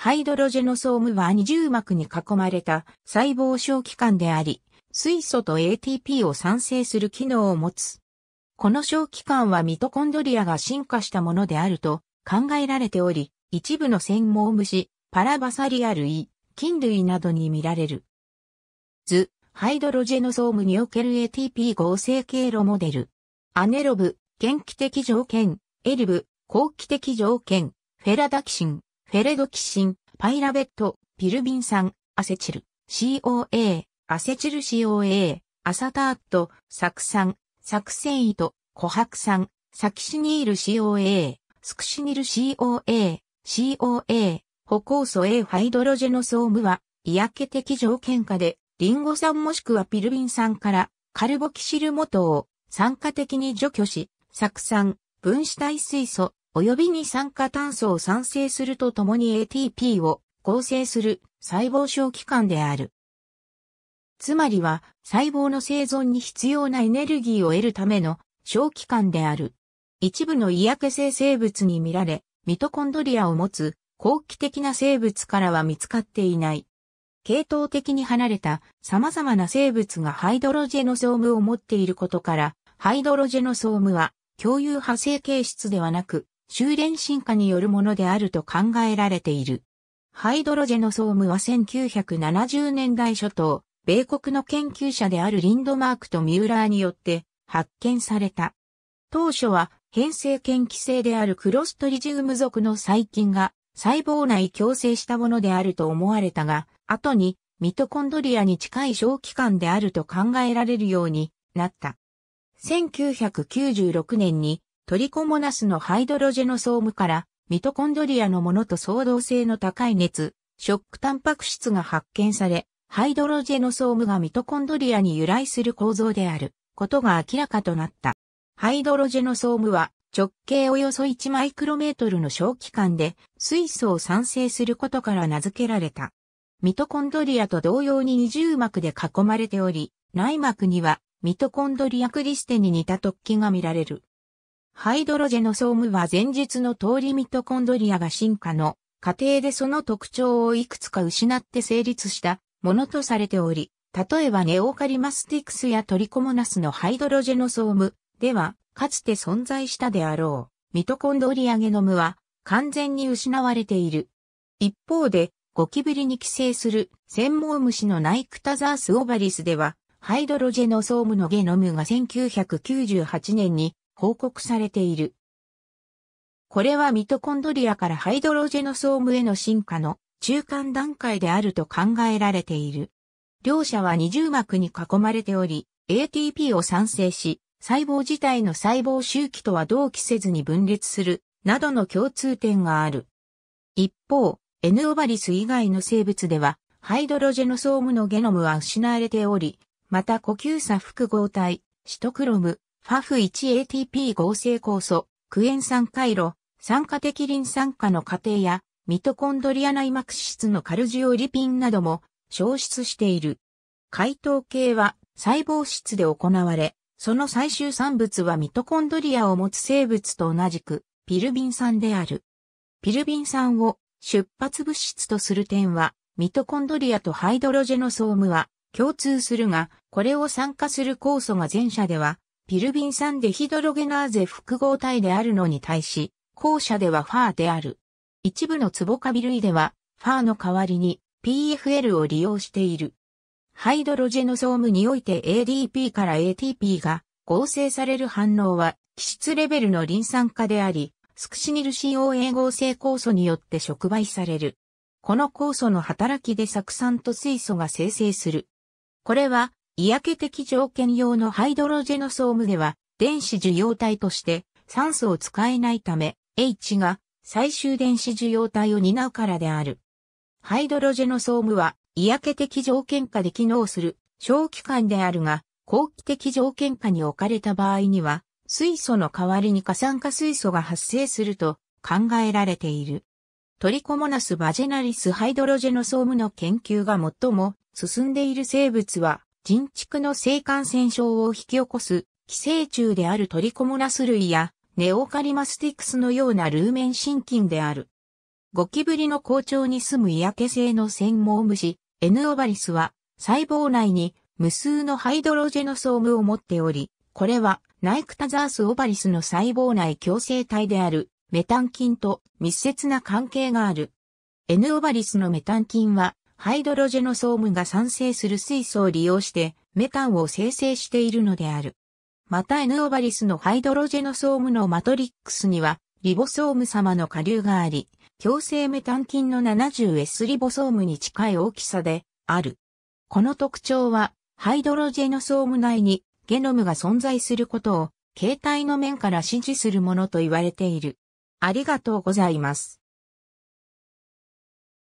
ハイドロジェノソームは二重膜に囲まれた細胞小器官であり、水素と ATP を産生する機能を持つ。この小器官はミトコンドリアが進化したものであると考えられており、一部の繊毛虫、パラバサリア類、菌類などに見られる。図、ハイドロジェノソームにおける ATP 合成経路モデル。アネロブ、元気的条件、エリブ、後期的条件、フェラダキシン。フェレドキシン、パイラベット、ピルビン酸、アセチル、COA、アセチル COA、アサターット、酢酸、酢繊維と、琥珀酸、サキシニール COA、スクシニル COA、COA、歩酵素 A ハイドロジェノソームは、嫌気的条件下で、リンゴ酸もしくはピルビン酸からカルボキシル元を酸化的に除去し、酢酸、分子体水素、及びに酸化炭素を産生するとともに ATP を構成する細胞小器官である。つまりは細胞の生存に必要なエネルギーを得るための小器官である。一部の嫌気性生物に見られ、ミトコンドリアを持つ後期的な生物からは見つかっていない。系統的に離れた様々な生物がハイドロジェノソームを持っていることから、ハイドロジェノソームは共有派生形質ではなく、修練進化によるものであると考えられている。ハイドロジェノソームは1970年代初頭、米国の研究者であるリンドマークとミューラーによって発見された。当初は変性研気性であるクロストリジウム属の細菌が細胞内共生したものであると思われたが、後にミトコンドリアに近い小器官であると考えられるようになった。1996年にトリコモナスのハイドロジェノソームから、ミトコンドリアのものと相同性の高い熱、ショックタンパク質が発見され、ハイドロジェノソームがミトコンドリアに由来する構造であることが明らかとなった。ハイドロジェノソームは直径およそ1マイクロメートルの小気管で水素を産生することから名付けられた。ミトコンドリアと同様に二重膜で囲まれており、内膜にはミトコンドリアクリステに似た突起が見られる。ハイドロジェノソームは前述の通りミトコンドリアが進化の過程でその特徴をいくつか失って成立したものとされており、例えばネオカリマスティクスやトリコモナスのハイドロジェノソームでは、かつて存在したであろう、ミトコンドリアゲノムは完全に失われている。一方で、ゴキブリに寄生する専門虫のナイクタザースオバリスでは、ハイドロジェノソームのゲノムが1998年に報告されている。これはミトコンドリアからハイドロジェノソームへの進化の中間段階であると考えられている。両者は二重膜に囲まれており、ATP を産生し、細胞自体の細胞周期とは同期せずに分裂する、などの共通点がある。一方、N オバリス以外の生物では、ハイドロジェノソームのゲノムは失われており、また呼吸差複合体、シトクロム、ファフ1 a t p 合成酵素、クエン酸回路、酸化的リン酸化の過程や、ミトコンドリア内膜質のカルジオリピンなども消失している。解凍系は細胞質で行われ、その最終産物はミトコンドリアを持つ生物と同じく、ピルビン酸である。ピルビン酸を出発物質とする点は、ミトコンドリアとハイドロジェノソームは共通するが、これを酸化する酵素が前者ではピルビン酸デヒドロゲナーゼ複合体であるのに対し、後者ではファーである。一部のツボカビ類では、ファーの代わりに PFL を利用している。ハイドロジェノソームにおいて ADP から ATP が合成される反応は、基質レベルのリン酸化であり、スクシニル COA 合成酵素によって触媒される。この酵素の働きで酢酸と水素が生成する。これは嫌気的条件用のハイドロジェノソームでは、電子受容体として酸素を使えないため、H が最終電子受容体を担うからである。ハイドロジェノソームは、嫌気的条件下で機能する小期間であるが、後期的条件下に置かれた場合には、水素の代わりに過酸化水素が発生すると考えられている。トリコモナス・バジェナリス・ハイドロジェノソームの研究が最も進んでいる生物は人畜の性感染症を引き起こす寄生虫であるトリコモナス類やネオカリマスティクスのようなルーメン真菌である。ゴキブリの好調に住む嫌気性の専門虫、エヌオバリスは細胞内に無数のハイドロジェノソームを持っており、これはナイクタザースオバリスの細胞内共生体であるメタン菌と密接な関係がある。エヌオバリスのメタン菌はハイドロジェノソームが産生する水素を利用してメタンを生成しているのである。また N オバリスのハイドロジェノソームのマトリックスにはリボソーム様の下流があり、強制メタン菌の 70S リボソームに近い大きさである。この特徴はハイドロジェノソーム内にゲノムが存在することを形態の面から指示するものと言われている。ありがとうございます。